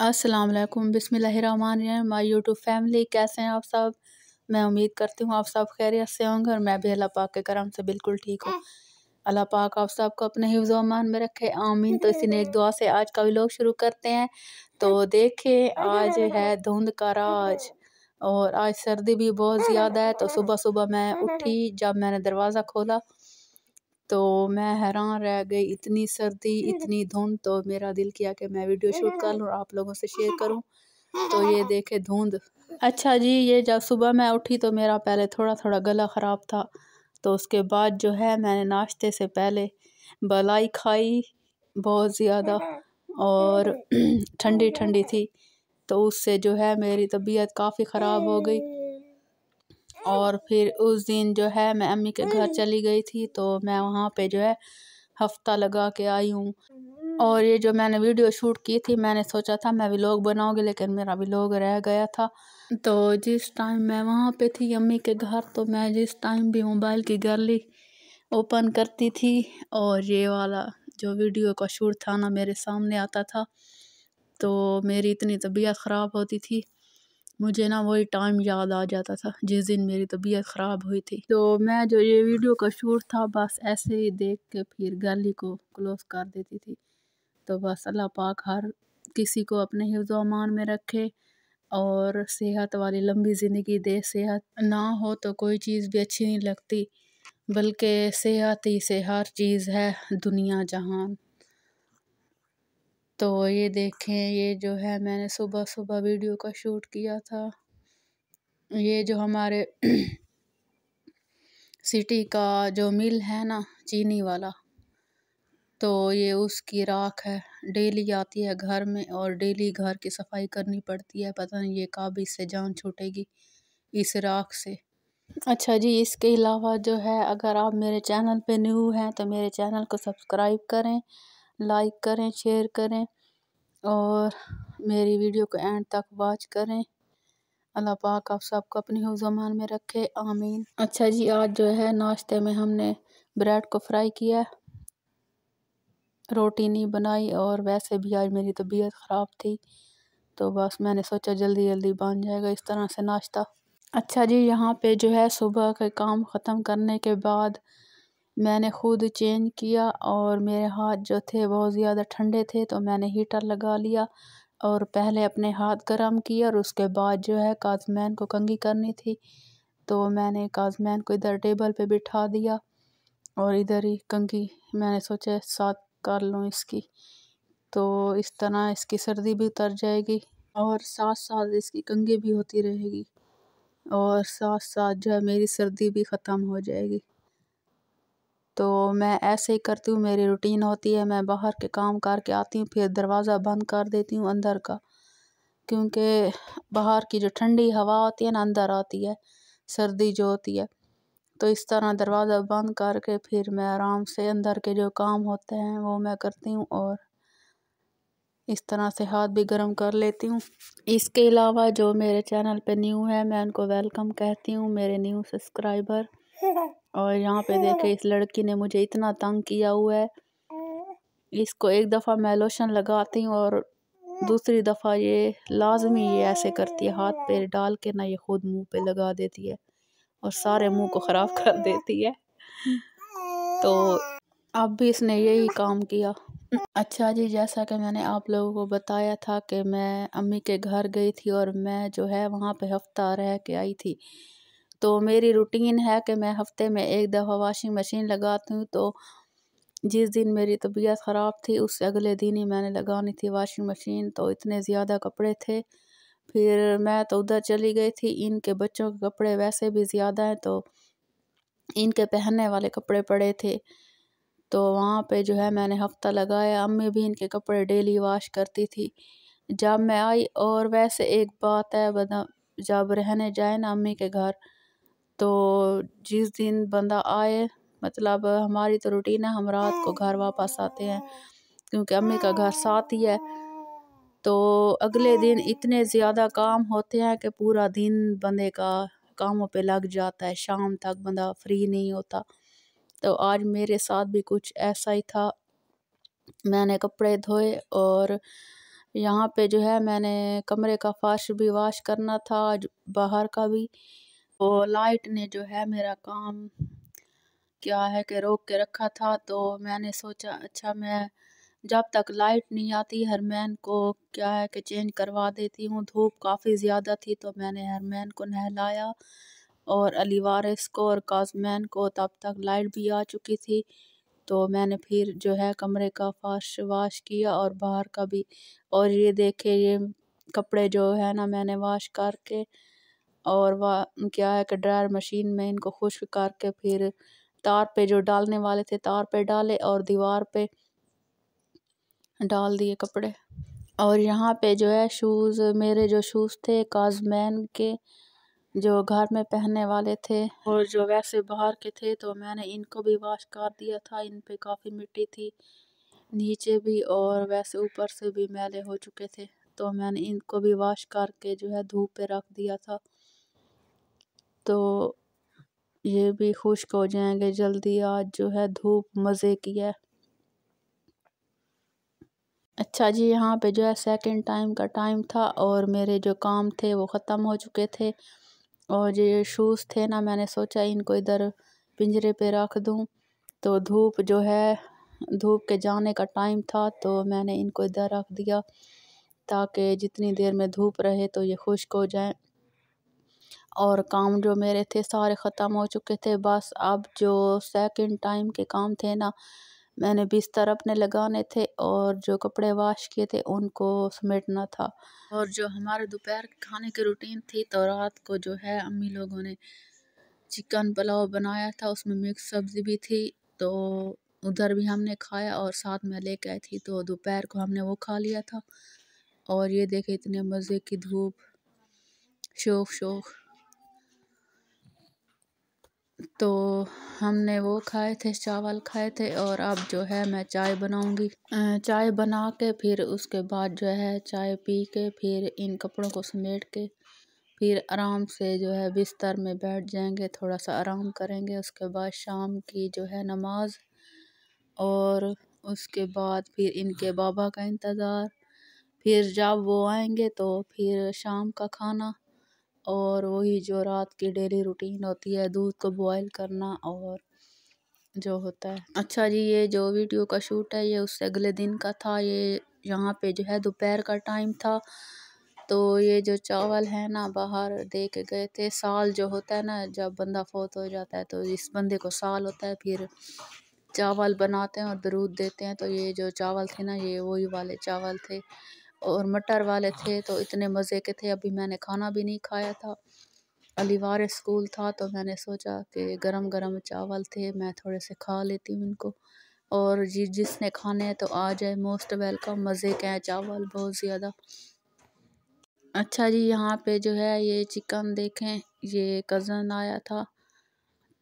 अस्सलाम बिसमीम my YouTube family कैसे हैं आप सब मैं उम्मीद करती हूँ आप सब खैरियत से होंगे और मैं भी अल्लाह पाक के करम से बिल्कुल ठीक हूँ अल्लाह पाक आप को अपने अमान में रखे आमीन तो इसी ने एक दुआ से आज का लोग शुरू करते हैं तो देखें आज है धुंध का राज और आज सर्दी भी बहुत ज़्यादा है तो सुबह सुबह मैं उठी जब मैंने दरवाज़ा खोला तो मैं हैरान रह गई इतनी सर्दी हम्म। इतनी धुंध तो मेरा दिल किया कि मैं वीडियो शूट कर लूँ और आप लोगों से शेयर करूँ तो ये देखे धुंध अच्छा जी ये जब सुबह मैं उठी तो मेरा पहले थोड़ा थोड़ा गला ख़राब था तो उसके बाद जो है मैंने नाश्ते से पहले बलाई खाई बहुत ज़्यादा और ठंडी ठंडी थी तो उससे जो है मेरी तबीयत काफ़ी ख़राब हो गई और फिर उस दिन जो है मैं अम्मी के घर हम्म। चली गई थी तो मैं वहाँ पे जो है हफ्ता लगा के आई हूँ हम्म। और ये जो मैंने वीडियो शूट की थी मैंने सोचा था मैं व्लॉग बनाऊंगी लेकिन मेरा व्लॉग रह गया था तो जिस टाइम मैं वहाँ पे थी अम्मी के घर तो मैं जिस टाइम भी मोबाइल की गर्ली ओपन करती थी और ये वाला जो वीडियो का शूट था ना मेरे सामने आता था तो मेरी इतनी तबीयत ख़राब होती थी मुझे ना वही टाइम याद आ जाता था जिस दिन मेरी तबीयत ख़राब हुई थी तो मैं जो ये वीडियो का शूट था बस ऐसे ही देख के फिर गली को क्लोज कर देती थी तो बस अल्लाह पाक हर किसी को अपने हिफ्ज़ अमान में रखे और सेहत वाली लंबी ज़िंदगी दे सेहत ना हो तो कोई चीज़ भी अच्छी नहीं लगती बल्कि सेहत ही से हर चीज़ है दुनिया जहान तो ये देखें ये जो है मैंने सुबह सुबह वीडियो का शूट किया था ये जो हमारे सिटी का जो मिल है ना चीनी वाला तो ये उसकी राख है डेली आती है घर में और डेली घर की सफाई करनी पड़ती है पता नहीं ये कब इससे जान छूटेगी इस राख से अच्छा जी इसके अलावा जो है अगर आप मेरे चैनल पे न्यू हैं तो मेरे चैनल को सब्सक्राइब करें लाइक करें शेयर करें और मेरी वीडियो को एंड तक वॉच करें अल्लाह पाक आप सबको अपनी हुजमान में रखे आमीन अच्छा जी आज जो है नाश्ते में हमने ब्रेड को फ्राई किया रोटी नहीं बनाई और वैसे भी आज मेरी तबीयत ख़राब थी तो बस मैंने सोचा जल्दी जल्दी बन जाएगा इस तरह से नाश्ता अच्छा जी यहाँ पे जो है सुबह के काम ख़त्म करने के बाद मैंने ख़ुद चेंज किया और मेरे हाथ जो थे बहुत ज़्यादा ठंडे थे तो मैंने हीटर लगा लिया और पहले अपने हाथ गर्म किए और उसके बाद जो है काजमैन को कंगी करनी थी तो मैंने काजमैन को इधर टेबल पे बिठा दिया और इधर ही कंगी मैंने सोचा साथ कर लूँ इसकी तो इस तरह इसकी सर्दी भी उतर जाएगी और साथ साथ इसकी कंगी भी होती रहेगी और साथ साथ जो है मेरी सर्दी भी ख़त्म हो जाएगी तो मैं ऐसे ही करती हूँ मेरी रूटीन होती है मैं बाहर के काम करके आती हूँ फिर दरवाज़ा बंद कर देती हूँ अंदर का क्योंकि बाहर की जो ठंडी हवा होती है ना अंदर आती है सर्दी जो होती है तो इस तरह दरवाज़ा बंद करके फिर मैं आराम से अंदर के जो काम होते हैं वो मैं करती हूँ और इस तरह से हाथ भी गर्म कर लेती हूँ इसके अलावा जो मेरे चैनल पे न्यू है मैं उनको वेलकम कहती हूँ मेरे न्यू सब्सक्राइबर और यहाँ पे देखे इस लड़की ने मुझे इतना तंग किया हुआ है इसको एक दफ़ा मैं लोशन लगाती हूँ और दूसरी दफ़ा ये लाजमी ये ऐसे करती है हाथ पे डाल के ना ये खुद मुंह पे लगा देती है और सारे मुंह को ख़राब कर देती है तो अब भी इसने यही काम किया अच्छा जी जैसा कि मैंने आप लोगों को बताया था कि मैं अम्मी के घर गई थी और मैं जो है वहाँ पे हफ्ता रह के आई थी तो मेरी रूटीन है कि मैं हफ़्ते में एक दफ़ा वाशिंग मशीन लगाती हूँ तो जिस दिन मेरी तबीयत ख़राब थी उस अगले दिन ही मैंने लगानी थी वाशिंग मशीन तो इतने ज़्यादा कपड़े थे फिर मैं तो उधर चली गई थी इनके बच्चों के कपड़े वैसे भी ज़्यादा हैं तो इनके पहनने वाले कपड़े पड़े थे तो वहाँ पे जो है मैंने हफ्ता लगाया अम्मी भी इनके कपड़े डेली वॉश करती थी जब मैं आई और वैसे एक बात है जब रहने जाए ना अम्मी के घर तो जिस दिन बंदा आए मतलब हमारी तो रूटीन है हम रात को घर वापस आते हैं क्योंकि अम्मी का घर साथ ही है तो अगले दिन इतने ज़्यादा काम होते हैं कि पूरा दिन बंदे का कामों पे लग जाता है शाम तक बंदा फ्री नहीं होता तो आज मेरे साथ भी कुछ ऐसा ही था मैंने कपड़े धोए और यहाँ पे जो है मैंने कमरे का फर्श भी वाश करना था आज बाहर का भी तो लाइट ने जो है मेरा काम क्या है कि रोक के रखा था तो मैंने सोचा अच्छा मैं जब तक लाइट नहीं आती हरमैन को क्या है कि चेंज करवा देती हूँ धूप काफ़ी ज़्यादा थी तो मैंने हरमैन को नहलाया और अली वारिस को और काजमैन को तब तक लाइट भी आ चुकी थी तो मैंने फिर जो है कमरे का फाश वाश किया और बाहर का भी और ये देखे ये कपड़े जो है ना मैंने वाश करके और वह क्या है कि ड्रायर मशीन में इनको खुश्क करके फिर तार पे जो डालने वाले थे तार पे डाले और दीवार पे डाल दिए कपड़े और यहाँ पे जो है शूज़ मेरे जो शूज़ थे काजमैन के जो घर में पहनने वाले थे और जो वैसे बाहर के थे तो मैंने इनको भी वॉश कर दिया था इन पे काफ़ी मिट्टी थी नीचे भी और वैसे ऊपर से भी मैले हो चुके थे तो मैंने इनको भी वॉश करके जो है धूप पे रख दिया था तो ये भी खुश्क हो जाएंगे जल्दी आज जो है धूप मज़े की है अच्छा जी यहाँ पे जो है सेकंड टाइम का टाइम था और मेरे जो काम थे वो ख़त्म हो चुके थे और जो ये शूज़ थे ना मैंने सोचा इनको इधर पिंजरे पे रख दूँ तो धूप जो है धूप के जाने का टाइम था तो मैंने इनको इधर रख दिया ताकि जितनी देर में धूप रहे तो ये खुश्क हो जाए और काम जो मेरे थे सारे ख़त्म हो चुके थे बस अब जो सेकंड टाइम के काम थे ना मैंने बिस्तर अपने लगाने थे और जो कपड़े वाश किए थे उनको समेटना था और जो हमारे दोपहर के खाने की रूटीन थी तो रात को जो है अम्मी लोगों ने चिकन पुलाव बनाया था उसमें मिक्स सब्ज़ी भी थी तो उधर भी हमने खाया और साथ में ले आई थी तो दोपहर को हमने वो खा लिया था और ये देखे इतने मज़े की धूप शोक शोक तो हमने वो खाए थे चावल खाए थे और अब जो है मैं चाय बनाऊंगी चाय बना के फिर उसके बाद जो है चाय पी के फिर इन कपड़ों को समेट के फिर आराम से जो है बिस्तर में बैठ जाएंगे थोड़ा सा आराम करेंगे उसके बाद शाम की जो है नमाज और उसके बाद फिर इनके बाबा का इंतज़ार फिर जब वो आएंगे तो फिर शाम का खाना और वही जो रात की डेली रूटीन होती है दूध को बॉयल करना और जो होता है अच्छा जी ये जो वीडियो का शूट है ये उससे अगले दिन का था ये यहाँ पे जो है दोपहर का टाइम था तो ये जो चावल है ना बाहर दे के गए थे साल जो होता है ना जब बंदा फोत हो जाता है तो इस बंदे को साल होता है फिर चावल बनाते हैं और दरूद देते हैं तो ये जो चावल थे ना ये वही वाले चावल थे और मटर वाले थे तो इतने मज़े के थे अभी मैंने खाना भी नहीं खाया था अलीवार स्कूल था तो मैंने सोचा कि गरम गरम चावल थे मैं थोड़े से खा लेती हूँ इनको और जी जिसने खाने हैं तो आ जाए मोस्ट वेलकम मज़े के हैं चावल बहुत ज़्यादा अच्छा जी यहाँ पे जो है ये चिकन देखें ये कज़न आया था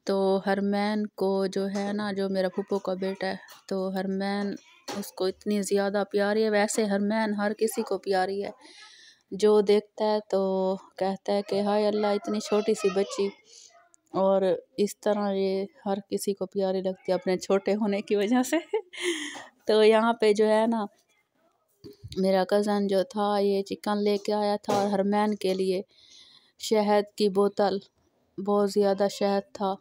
तो हरमैन को जो है ना जो मेरा पुप्पो का बेटा है तो हरमैन उसको इतनी ज़्यादा प्यारी है वैसे हर मैन हर किसी को प्यारी है जो देखता है तो कहता है कि हाय अल्लाह इतनी छोटी सी बच्ची और इस तरह ये हर किसी को प्यारी लगती है अपने छोटे होने की वजह से तो यहाँ पे जो है ना मेरा कज़न जो था ये चिकन लेके आया था और हरमैन के लिए शहद की बोतल बहुत ज़्यादा शहद था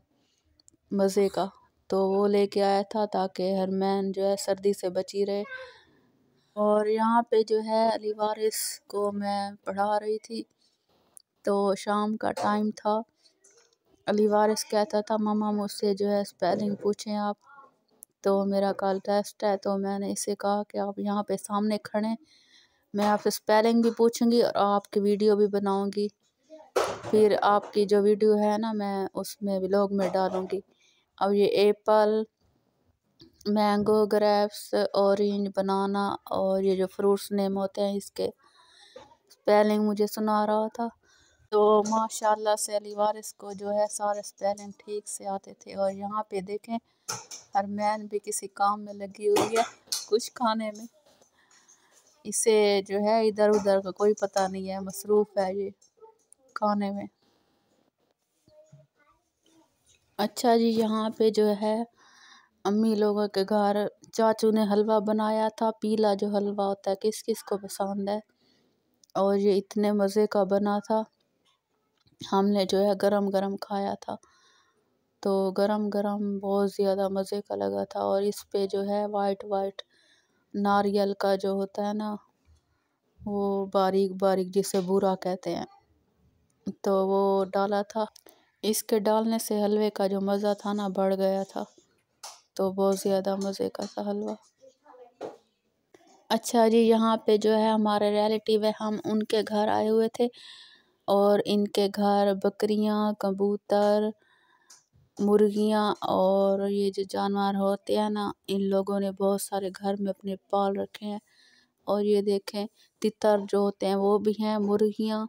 मज़े का तो वो लेके आया था ताकि हर मैन जो है सर्दी से बची रहे और यहाँ पे जो है अली वारिस को मैं पढ़ा रही थी तो शाम का टाइम था अली वारिस कहता था मामा मुझसे जो है स्पेलिंग पूछें आप तो मेरा कल टेस्ट है तो मैंने इसे कहा कि आप यहाँ पे सामने खड़े मैं आपसे स्पेलिंग भी पूछूंगी और आपकी वीडियो भी बनाऊंगी फिर आपकी जो वीडियो है ना मैं उसमें ब्लॉग में डालूंगी अब ये apple mango grapes orange banana और ये जो फ्रूट्स नेम होते हैं इसके स्पेलिंग मुझे सुना रहा था तो माशाल्लाह से अली वारिस को जो है सारे स्पेलिंग ठीक से आते थे और यहाँ पे देखें हरमैन भी किसी काम में लगी हुई है कुछ खाने में इसे जो है इधर उधर का कोई पता नहीं है मसरूफ़ है ये खाने में अच्छा जी यहाँ पे जो है अम्मी लोगों के घर चाचू ने हलवा बनाया था पीला जो हलवा होता है किस किस को पसंद है और ये इतने मज़े का बना था हमने जो है गरम गरम खाया था तो गरम गरम बहुत ज़्यादा मज़े का लगा था और इस पे जो है वाइट वाइट नारियल का जो होता है ना वो बारीक बारीक जिसे बुरा कहते हैं तो वो डाला था इसके डालने से हलवे का जो मज़ा था ना बढ़ गया था तो बहुत ज़्यादा मज़े का था हलवा अच्छा जी यहाँ पे जो है हमारे रिलेटिव है हम उनके घर आए हुए थे और इनके घर बकरियाँ कबूतर मुर्गियाँ और ये जो जानवर होते हैं ना इन लोगों ने बहुत सारे घर में अपने पाल रखे हैं और ये देखें तितर जो होते हैं वो भी हैं मुर्गियाँ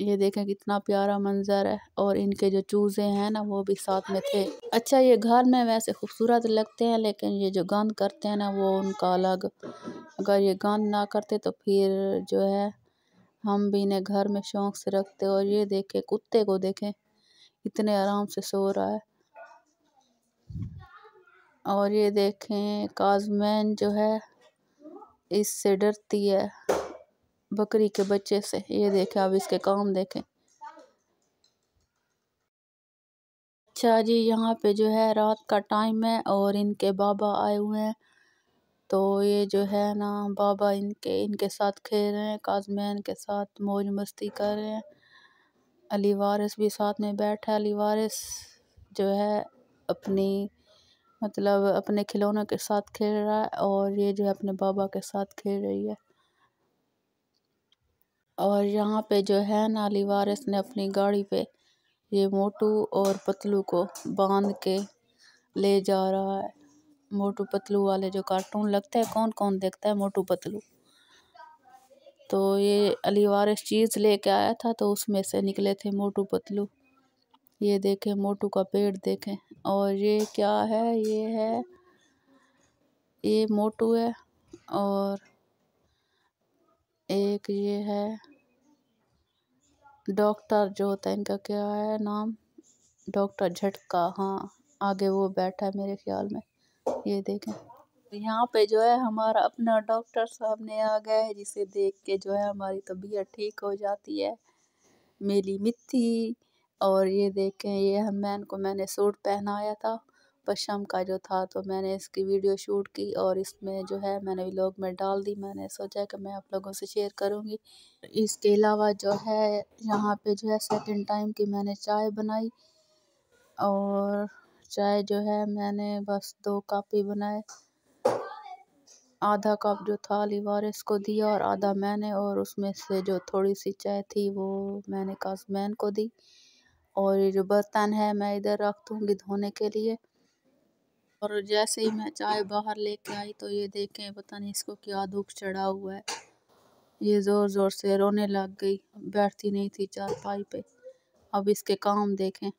ये देखें कितना प्यारा मंजर है और इनके जो चूजे हैं ना वो भी साथ में थे अच्छा ये घर में वैसे खूबसूरत लगते हैं लेकिन ये जो गंद करते हैं ना वो उनका अलग अगर ये गंद ना करते तो फिर जो है हम भी इन्हें घर में शौक से रखते और ये देखें कुत्ते को देखें इतने आराम से सो रहा है और ये देखें काजमैन जो है इससे डरती है बकरी के बच्चे से ये देखें आप इसके काम देखें अच्छा जी यहाँ पे जो है रात का टाइम है और इनके बाबा आए हुए हैं तो ये जो है ना बाबा इनके इनके साथ खेल रहे हैं काजमैन के साथ मौज मस्ती कर रहे हैं अली वारिस भी साथ में बैठा है अली वारिस जो है अपनी मतलब अपने खिलौनों के साथ खेल रहा है और ये जो है अपने बाबा के साथ खेल रही है और यहाँ पे जो है ना वारिस ने अपनी गाड़ी पे ये मोटू और पतलू को बांध के ले जा रहा है मोटू पतलू वाले जो कार्टून लगते हैं कौन कौन देखता है मोटू पतलू तो ये अली वारिस चीज़ लेके आया था तो उसमें से निकले थे मोटू पतलू ये देखें मोटू का पेड़ देखें और ये क्या है ये है ये मोटू है और एक ये है डॉक्टर जो होता है इनका क्या है नाम डॉक्टर झटका हाँ आगे वो बैठा है मेरे ख्याल में ये देखें तो यहाँ पे जो है हमारा अपना डॉक्टर साहब ने आ गया है जिसे देख के जो है हमारी तबीयत ठीक हो जाती है मेरी मिट्टी और ये देखें ये हम मैन को मैंने सूट पहनाया था पशम का जो था तो मैंने इसकी वीडियो शूट की और इसमें जो है मैंने व्लॉग में डाल दी मैंने सोचा कि मैं आप लोगों से शेयर करूँगी इसके अलावा जो है यहाँ पे जो है सेकंड टाइम की मैंने चाय बनाई और चाय जो है मैंने बस दो कप ही बनाए आधा कप जो था लिवारिस को दिया और आधा मैंने और उसमें से जो थोड़ी सी चाय थी वो मैंने काजमैन को दी और ये जो बर्तन है मैं इधर रख दूँगी धोने के लिए और जैसे ही मैं चाय बाहर लेके आई तो ये देखें पता नहीं इसको क्या दुख चढ़ा हुआ है ये ज़ोर ज़ोर से रोने लग गई बैठती नहीं थी चारपाई पे अब इसके काम देखें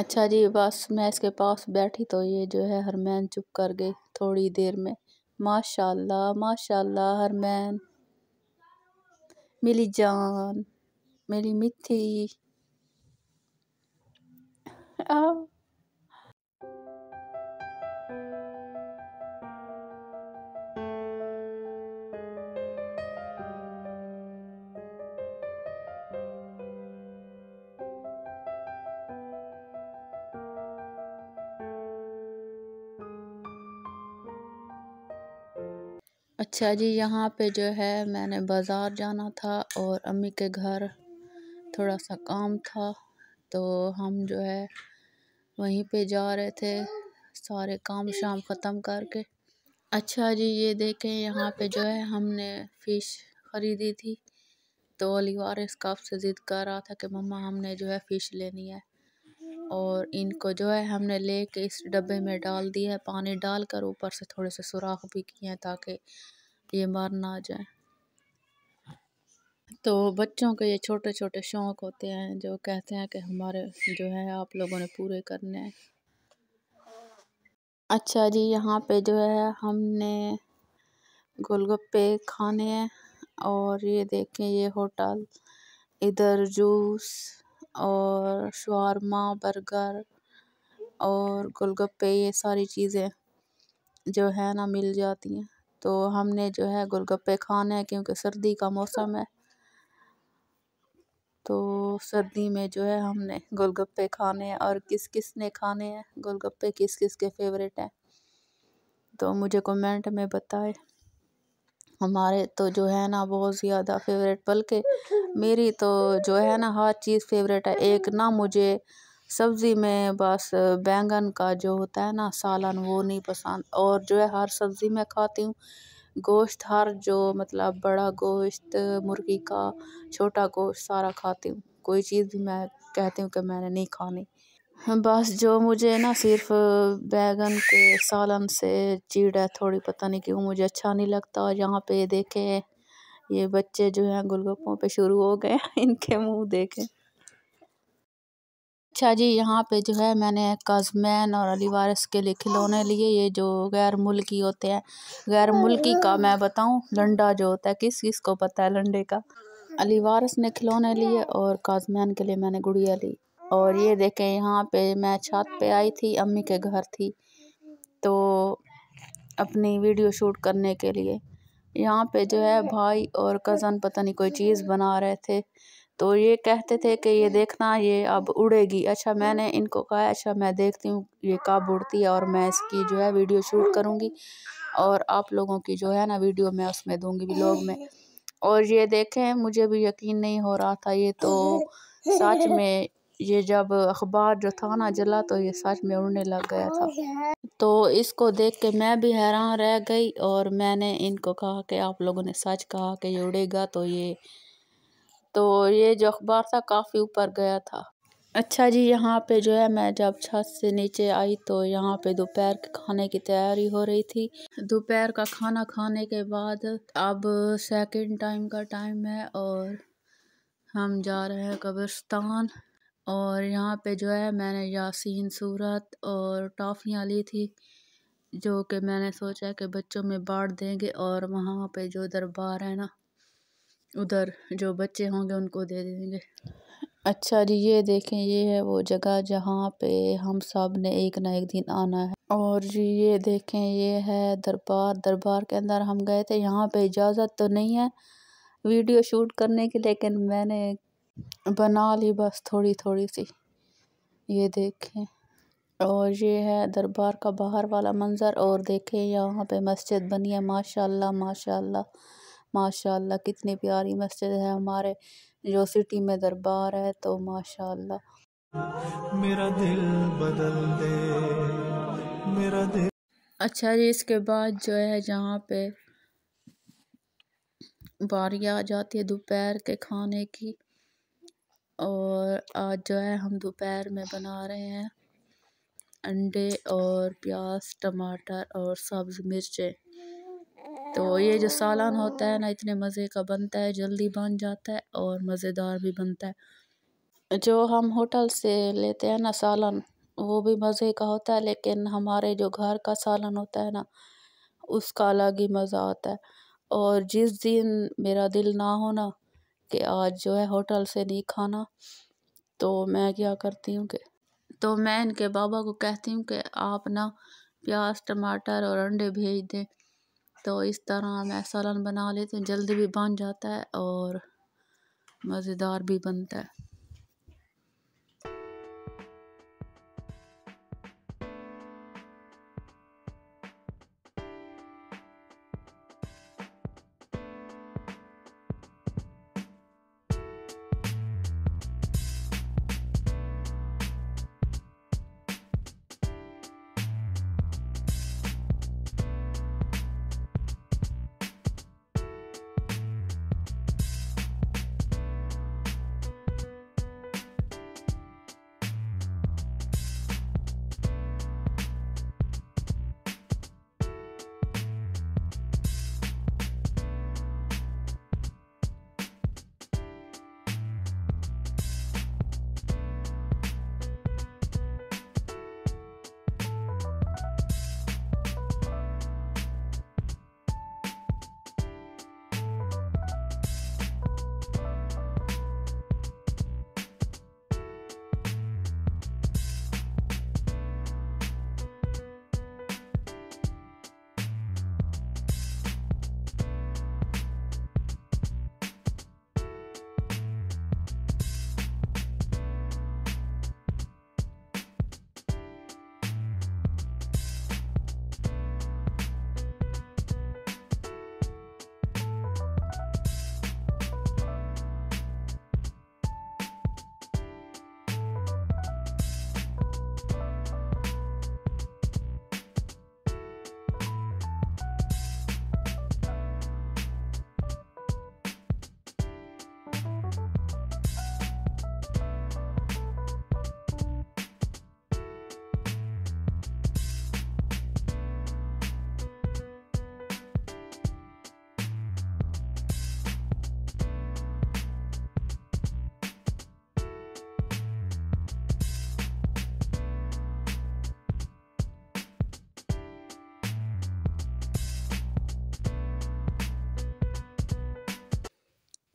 अच्छा जी बस मैं इसके पास बैठी तो ये जो है हरमैन चुप कर गई थोड़ी देर में माशाल्लाह माशाल्लाह हरमैन Millie John, Millie Mitty. Oh. अच्छा जी यहाँ पे जो है मैंने बाज़ार जाना था और अम्मी के घर थोड़ा सा काम था तो हम जो है वहीं पे जा रहे थे सारे काम शाम ख़त्म करके अच्छा जी ये देखें यहाँ पे जो है हमने फ़िश ख़रीदी थी तो अलीवार इसका जिद कर रहा था कि मम्मा हमने जो है फ़िश लेनी है और इनको जो है हमने लेके इस डब्बे में डाल दिया है पानी डालकर ऊपर से थोड़े से सुराख भी किए हैं ताकि ये मर ना जाए तो बच्चों के ये छोटे छोटे शौक़ होते हैं जो कहते हैं कि हमारे जो है आप लोगों ने पूरे करने हैं अच्छा जी यहाँ पे जो है हमने गोलगप्पे खाने हैं और ये देखें ये होटल इधर जूस और शवारमा बर्गर और गोलगप्पे ये सारी चीज़ें जो है ना मिल जाती हैं तो हमने जो है गोलगप्पे खाने हैं क्योंकि सर्दी का मौसम है तो सर्दी में जो है हमने गोलगप्पे खाने हैं और किस किस ने खाने हैं गोलगप्पे किस किस के फेवरेट हैं तो मुझे कमेंट में बताएं हमारे तो जो है ना बहुत ज़्यादा फेवरेट बल्कि मेरी तो जो है ना हर चीज़ फेवरेट है एक ना मुझे सब्ज़ी में बस बैंगन का जो होता है ना सालन वो नहीं पसंद और जो है हर सब्ज़ी में खाती हूँ गोश्त हर जो मतलब बड़ा गोश्त मुर्गी का छोटा गोश्त सारा खाती हूँ कोई चीज़ भी मैं कहती हूँ कि मैंने नहीं खानी बस जो मुझे ना सिर्फ बैगन के सालन से चीड़ है थोड़ी पता नहीं क्यों मुझे अच्छा नहीं लगता और यहाँ पे देखे ये बच्चे जो हैं गोलगप्पों पे शुरू हो गए इनके मुंह देखे अच्छा जी यहाँ पे जो है मैंने कजमैन और अली वारस के लिए खिलौने लिए ये जो गैर मुल्की होते हैं गैर मुल्की का मैं बताऊँ लंडा जो होता है किस किस को पता है लंडे का अली वारस ने खिलौने लिए और काजमैन के लिए मैंने गुड़िया ली और ये देखें यहाँ पे मैं छत पे आई थी अम्मी के घर थी तो अपनी वीडियो शूट करने के लिए यहाँ पे जो है भाई और कज़न पता नहीं कोई चीज़ बना रहे थे तो ये कहते थे कि ये देखना ये अब उड़ेगी अच्छा मैंने इनको कहा अच्छा मैं देखती हूँ ये कब उड़ती है और मैं इसकी जो है वीडियो शूट करूँगी और आप लोगों की जो है ना वीडियो मैं उसमें दूँगी ब्लॉग में और ये देखें मुझे भी यकीन नहीं हो रहा था ये तो सच में ये जब अखबार जो था ना जला तो ये सच में उड़ने लग गया था तो इसको देख के मैं भी हैरान रह गई और मैंने इनको कहा कि आप लोगों ने सच कहा कि ये उड़ेगा तो ये तो ये जो अखबार था काफ़ी ऊपर गया था अच्छा जी यहाँ पे जो है मैं जब छत से नीचे आई तो यहाँ पे दोपहर के खाने की तैयारी हो रही थी दोपहर का खाना खाने के बाद अब सेकंड टाइम का टाइम है और हम जा रहे हैं कब्रिस्तान और यहाँ पे जो है मैंने यासीन सूरत और टॉफ़ियाँ ली थी जो कि मैंने सोचा कि बच्चों में बाँट देंगे और वहाँ पे जो दरबार है ना उधर जो बच्चे होंगे उनको दे देंगे अच्छा जी ये देखें ये है वो जगह जहाँ पे हम सब ने एक ना एक दिन आना है और जी ये देखें ये है दरबार दरबार के अंदर हम गए थे यहाँ पे इजाज़त तो नहीं है वीडियो शूट करने की लेकिन मैंने बना ली बस थोड़ी थोड़ी सी ये देखें और ये है दरबार का बाहर वाला मंज़र और देखें यहाँ पे मस्जिद बनी है माशाल्लाह माशाल्लाह माशाल्लाह कितनी प्यारी मस्जिद है हमारे जो सिटी में दरबार है तो माशाल्लाह मेरा दिल बदल दे मेरा दिल अच्छा जी इसके बाद जो है जहाँ पे बारी आ जाती है दोपहर के खाने की और आज जो है हम दोपहर में बना रहे हैं अंडे और प्याज टमाटर और सब्ज़ मिर्चें तो ये जो सालन होता है ना इतने मज़े का बनता है जल्दी बन जाता है और मज़ेदार भी बनता है जो हम होटल से लेते हैं ना सालन वो भी मज़े का होता है लेकिन हमारे जो घर का सालन होता है ना उसका अलग ही मज़ा आता है और जिस दिन मेरा दिल ना हो ना कि आज जो है होटल से नहीं खाना तो मैं क्या करती हूँ कि तो मैं इनके बाबा को कहती हूँ कि आप ना प्याज टमाटर और अंडे भेज दें तो इस तरह मैं सालन बना लेती हूँ जल्दी भी बन जाता है और मज़ेदार भी बनता है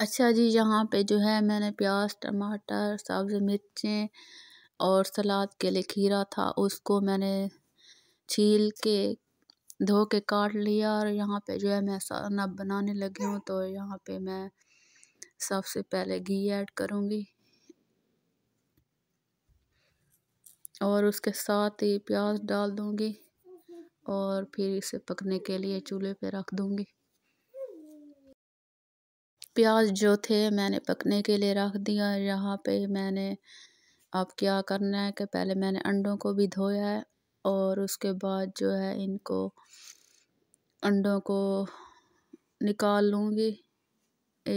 अच्छा जी यहाँ पे जो है मैंने प्याज टमाटर सब्ज़ मिर्चें और सलाद के लिए खीरा था उसको मैंने छील के धो के काट लिया और यहाँ पे जो है मैं खाना बनाने लगी हूँ तो यहाँ पे मैं सबसे पहले घी ऐड करूँगी और उसके साथ ही प्याज डाल दूँगी और फिर इसे पकने के लिए चूल्हे पे रख दूँगी प्याज जो थे मैंने पकने के लिए रख दिया यहाँ पे मैंने अब क्या करना है कि पहले मैंने अंडों को भी धोया है और उसके बाद जो है इनको अंडों को निकाल लूँगी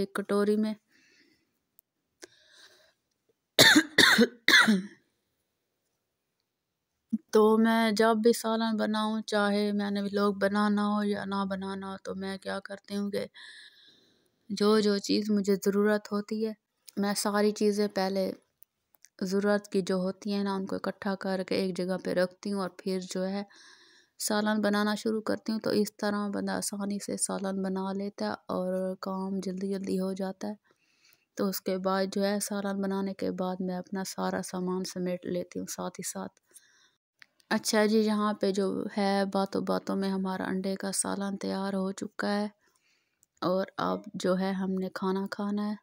एक कटोरी में तो मैं जब भी सालन बनाऊँ चाहे मैंने भी लोग बनाना हो या ना बनाना हो तो मैं क्या करती हूँ कि जो जो चीज़ मुझे ज़रूरत होती है मैं सारी चीज़ें पहले ज़रूरत की जो होती हैं ना उनको इकट्ठा करके एक जगह पे रखती हूँ और फिर जो है सालन बनाना शुरू करती हूँ तो इस तरह बंदा आसानी से सालन बना लेता है और काम जल्दी जल्दी हो जाता है तो उसके बाद जो है सालन बनाने के बाद मैं अपना सारा सामान समेट लेती हूँ साथ ही साथ अच्छा जी यहाँ पे जो है बातों बातों में हमारा अंडे का सालन तैयार हो चुका है और अब जो है हमने खाना खाना है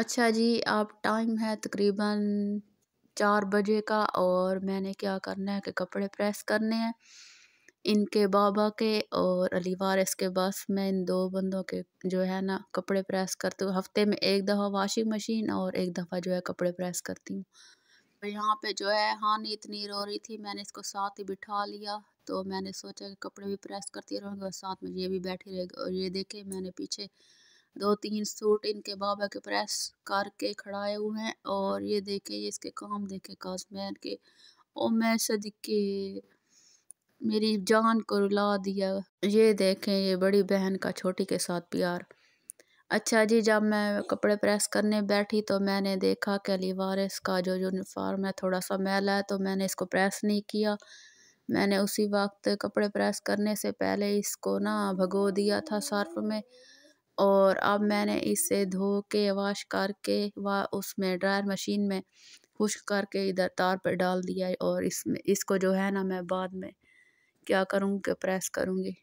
अच्छा जी अब टाइम है तकरीबन चार बजे का और मैंने क्या करना है कि कपड़े प्रेस करने हैं इनके बाबा के और अली वारिस के बस में इन दो बंदों के जो है ना कपड़े प्रेस करती हूँ हफ्ते में एक दफ़ा वाशिंग मशीन और एक दफ़ा जो है कपड़े प्रेस करती हूँ तो यहाँ पे जो है हानि इतनी रो रही थी मैंने इसको साथ ही बिठा लिया तो मैंने सोचा कि कपड़े भी प्रेस करती रहूँगी और साथ में ये भी बैठी रहेगी और ये देखे मैंने पीछे दो तीन सूट इनके बाबा के प्रेस करके खड़ाए हुए हैं और ये देखे ये इसके काम देखे कासमैन के और मैं सद के मेरी जान को रुला दिया ये देखें ये बड़ी बहन का छोटी के साथ प्यार अच्छा जी जब मैं कपड़े प्रेस करने बैठी तो मैंने देखा कि अली वारिस का जो यूनिफार्म है थोड़ा सा मैला है तो मैंने इसको प्रेस नहीं किया मैंने उसी वक्त कपड़े प्रेस करने से पहले इसको ना भगो दिया था सर्फ में और अब मैंने इसे धो के वॉश करके व उसमें ड्रायर मशीन में खुश्क करके इधर तार पर डाल दिया है और इसमें इसको जो है ना मैं बाद में क्या करूँगी प्रेस करूँगी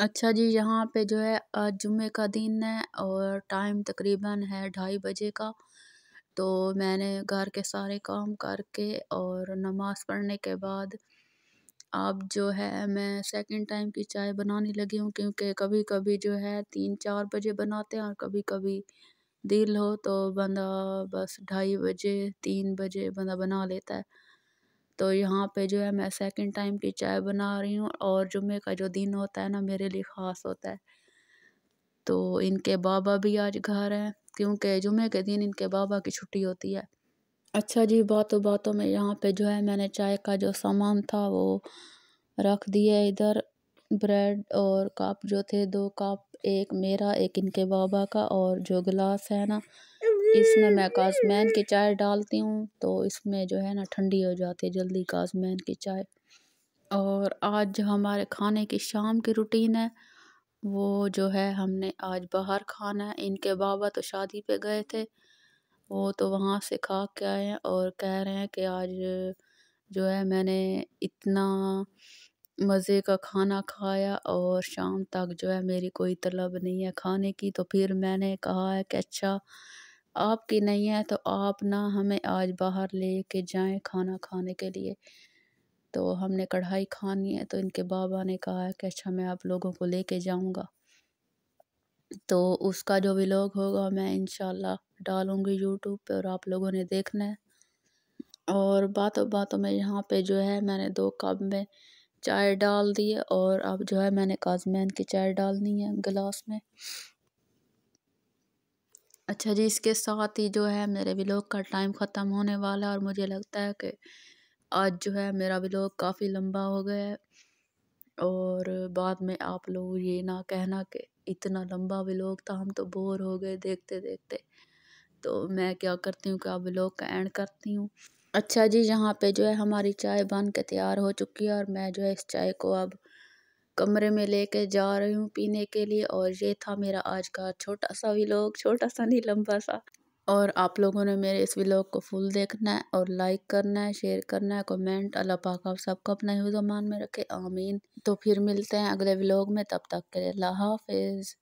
अच्छा जी यहाँ पे जो है आज जुम्मे का दिन है और टाइम तकरीबन है ढाई बजे का तो मैंने घर के सारे काम करके और नमाज़ पढ़ने के बाद अब जो है मैं सेकंड टाइम की चाय बनाने लगी हूँ क्योंकि कभी कभी जो है तीन चार बजे बनाते हैं और कभी कभी दिल हो तो बंदा बस ढाई बजे तीन बजे बंदा बना लेता है तो यहाँ पे जो है मैं सेकंड टाइम की चाय बना रही हूँ और जुम्मे का जो दिन होता है ना मेरे लिए ख़ास होता है तो इनके बाबा भी आज घर हैं क्योंकि जुमे के दिन इनके बाबा की छुट्टी होती है अच्छा जी बातों बातों में यहाँ पे जो है मैंने चाय का जो सामान था वो रख दिया इधर ब्रेड और कप जो थे दो कप एक मेरा एक इनके बाबा का और जो गिलास है ना इसमें मैं काजमैन की चाय डालती हूँ तो इसमें जो है ना ठंडी हो जाती है जल्दी काजमैन की चाय और आज हमारे खाने की शाम की रूटीन है वो जो है हमने आज बाहर खाना है इनके बाबा तो शादी पे गए थे वो तो वहाँ से खा के आए हैं और कह रहे हैं कि आज जो है मैंने इतना मज़े का खाना खाया और शाम तक जो है मेरी कोई तलब नहीं है खाने की तो फिर मैंने कहा है कि अच्छा आपकी नहीं है तो आप ना हमें आज बाहर ले के जाएं खाना खाने के लिए तो हमने कढ़ाई खानी है तो इनके बाबा ने कहा है कि अच्छा मैं आप लोगों को लेके जाऊंगा तो उसका जो व्लॉग होगा मैं इन डालूँगी यूट्यूब पे और आप लोगों ने देखना है और बातों बातों में यहाँ पे जो है मैंने दो कप में चाय डाल दी है और अब जो है मैंने काजमैन की चाय डालनी है गिलास में अच्छा जी इसके साथ ही जो है मेरे व्लॉग का टाइम ख़त्म होने वाला है और मुझे लगता है कि आज जो है मेरा ब्लॉग काफ़ी लंबा हो गया है और बाद में आप लोग ये ना कहना कि इतना लंबा ब्लॉग था हम तो बोर हो गए देखते देखते तो मैं क्या करती हूँ क्या ब्लॉग का एंड करती हूँ अच्छा जी यहाँ पे जो है हमारी चाय बन के तैयार हो चुकी है और मैं जो है इस चाय को अब कमरे में लेके जा रही हूँ पीने के लिए और ये था मेरा आज का छोटा सा व्लॉग छोटा सा नहीं लंबा सा और आप लोगों ने मेरे इस व्लॉग को फुल देखना है और लाइक करना है शेयर करना है कमेंट अल्लाह पाक आप सबको अपना हिफ्ज़ अमान में रखे आमीन तो फिर मिलते हैं अगले व्लॉग में तब तक के लिए अल्लाह हाफिज़